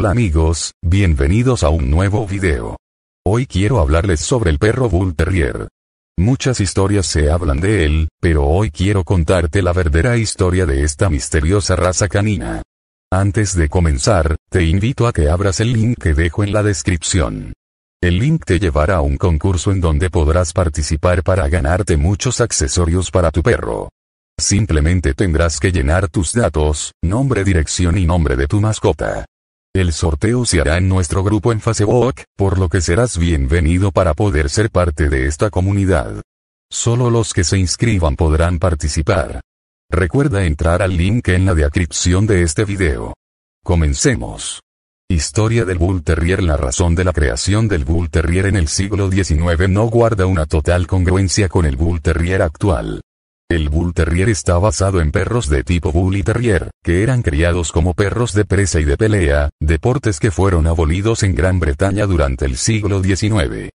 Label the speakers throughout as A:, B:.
A: Hola amigos, bienvenidos a un nuevo video. Hoy quiero hablarles sobre el perro Bull Terrier. Muchas historias se hablan de él, pero hoy quiero contarte la verdadera historia de esta misteriosa raza canina. Antes de comenzar, te invito a que abras el link que dejo en la descripción. El link te llevará a un concurso en donde podrás participar para ganarte muchos accesorios para tu perro. Simplemente tendrás que llenar tus datos, nombre, dirección y nombre de tu mascota. El sorteo se hará en nuestro grupo en Facebook, por lo que serás bienvenido para poder ser parte de esta comunidad. Solo los que se inscriban podrán participar. Recuerda entrar al link en la descripción de este video. Comencemos. Historia del Bull Terrier La razón de la creación del Bull Terrier en el siglo XIX no guarda una total congruencia con el Bull Terrier actual. El Bull Terrier está basado en perros de tipo Bull y Terrier, que eran criados como perros de presa y de pelea, deportes que fueron abolidos en Gran Bretaña durante el siglo XIX.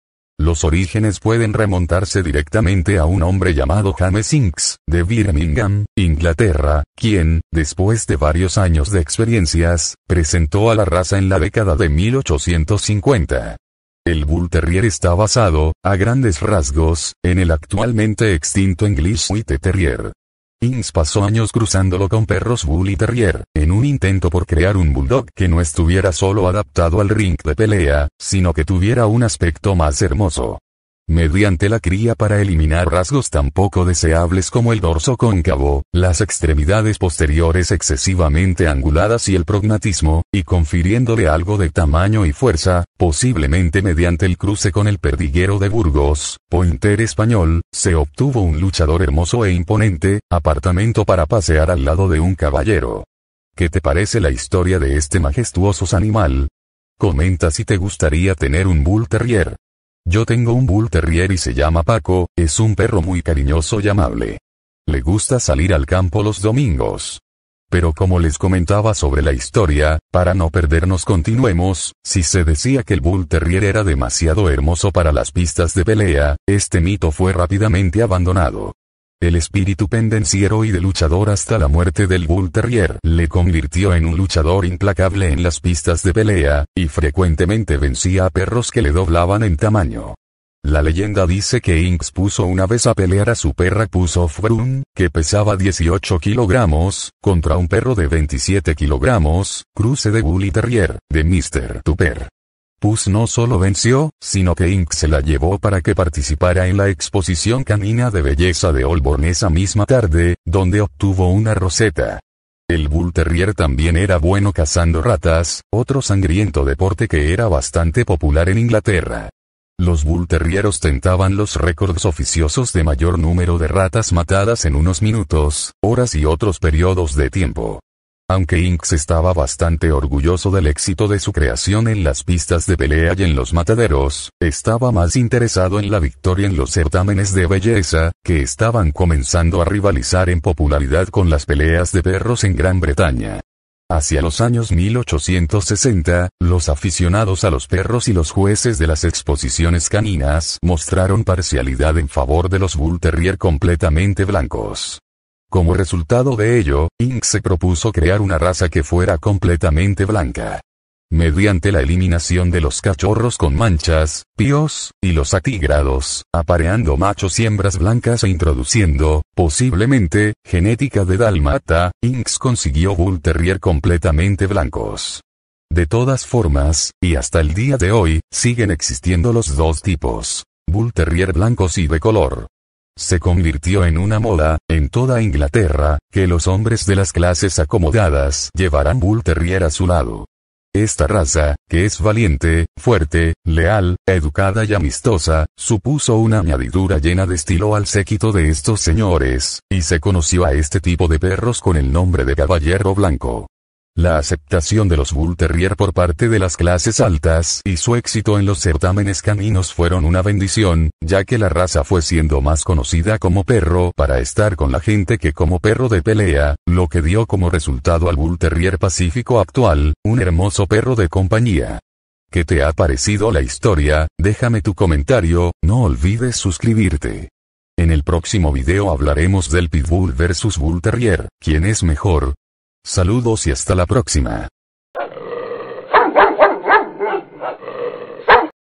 A: Los orígenes pueden remontarse directamente a un hombre llamado James Inks, de Birmingham, Inglaterra, quien, después de varios años de experiencias, presentó a la raza en la década de 1850. El Bull Terrier está basado, a grandes rasgos, en el actualmente extinto English White Terrier. Ings pasó años cruzándolo con perros Bull y Terrier, en un intento por crear un bulldog que no estuviera solo adaptado al ring de pelea, sino que tuviera un aspecto más hermoso mediante la cría para eliminar rasgos tan poco deseables como el dorso cóncavo, las extremidades posteriores excesivamente anguladas y el prognatismo, y confiriéndole algo de tamaño y fuerza, posiblemente mediante el cruce con el perdiguero de Burgos, pointer español, se obtuvo un luchador hermoso e imponente, apartamento para pasear al lado de un caballero. ¿Qué te parece la historia de este majestuoso animal? Comenta si te gustaría tener un bull terrier. Yo tengo un bull terrier y se llama Paco, es un perro muy cariñoso y amable. Le gusta salir al campo los domingos. Pero como les comentaba sobre la historia, para no perdernos continuemos, si se decía que el Bull Terrier era demasiado hermoso para las pistas de pelea, este mito fue rápidamente abandonado. El espíritu pendenciero y de luchador hasta la muerte del Bull Terrier le convirtió en un luchador implacable en las pistas de pelea, y frecuentemente vencía a perros que le doblaban en tamaño. La leyenda dice que Inks puso una vez a pelear a su perra Puso Frun, que pesaba 18 kilogramos, contra un perro de 27 kilogramos, cruce de Bull y Terrier, de Mr. Tupper. Puss no solo venció, sino que Inc. se la llevó para que participara en la exposición canina de belleza de Holborn esa misma tarde, donde obtuvo una roseta. El Bull Terrier también era bueno cazando ratas, otro sangriento deporte que era bastante popular en Inglaterra. Los Bull Terrier ostentaban los récords oficiosos de mayor número de ratas matadas en unos minutos, horas y otros periodos de tiempo. Aunque Inks estaba bastante orgulloso del éxito de su creación en las pistas de pelea y en los mataderos, estaba más interesado en la victoria en los certámenes de belleza, que estaban comenzando a rivalizar en popularidad con las peleas de perros en Gran Bretaña. Hacia los años 1860, los aficionados a los perros y los jueces de las exposiciones caninas mostraron parcialidad en favor de los bull terrier completamente blancos. Como resultado de ello, Inks se propuso crear una raza que fuera completamente blanca. Mediante la eliminación de los cachorros con manchas, píos, y los atigrados, apareando machos y hembras blancas e introduciendo, posiblemente, genética de Dalmata, Inks consiguió Bull Terrier completamente blancos. De todas formas, y hasta el día de hoy, siguen existiendo los dos tipos. Bull Terrier blancos y de color se convirtió en una moda, en toda Inglaterra, que los hombres de las clases acomodadas llevarán Bull Terrier a su lado. Esta raza, que es valiente, fuerte, leal, educada y amistosa, supuso una añadidura llena de estilo al séquito de estos señores, y se conoció a este tipo de perros con el nombre de caballero blanco. La aceptación de los Bull Terrier por parte de las clases altas y su éxito en los certámenes caninos fueron una bendición, ya que la raza fue siendo más conocida como perro para estar con la gente que como perro de pelea, lo que dio como resultado al Bull Terrier pacífico actual, un hermoso perro de compañía. ¿Qué te ha parecido la historia? Déjame tu comentario, no olvides suscribirte. En el próximo video hablaremos del Pitbull versus Bull Terrier, quién es mejor, Saludos y hasta la próxima.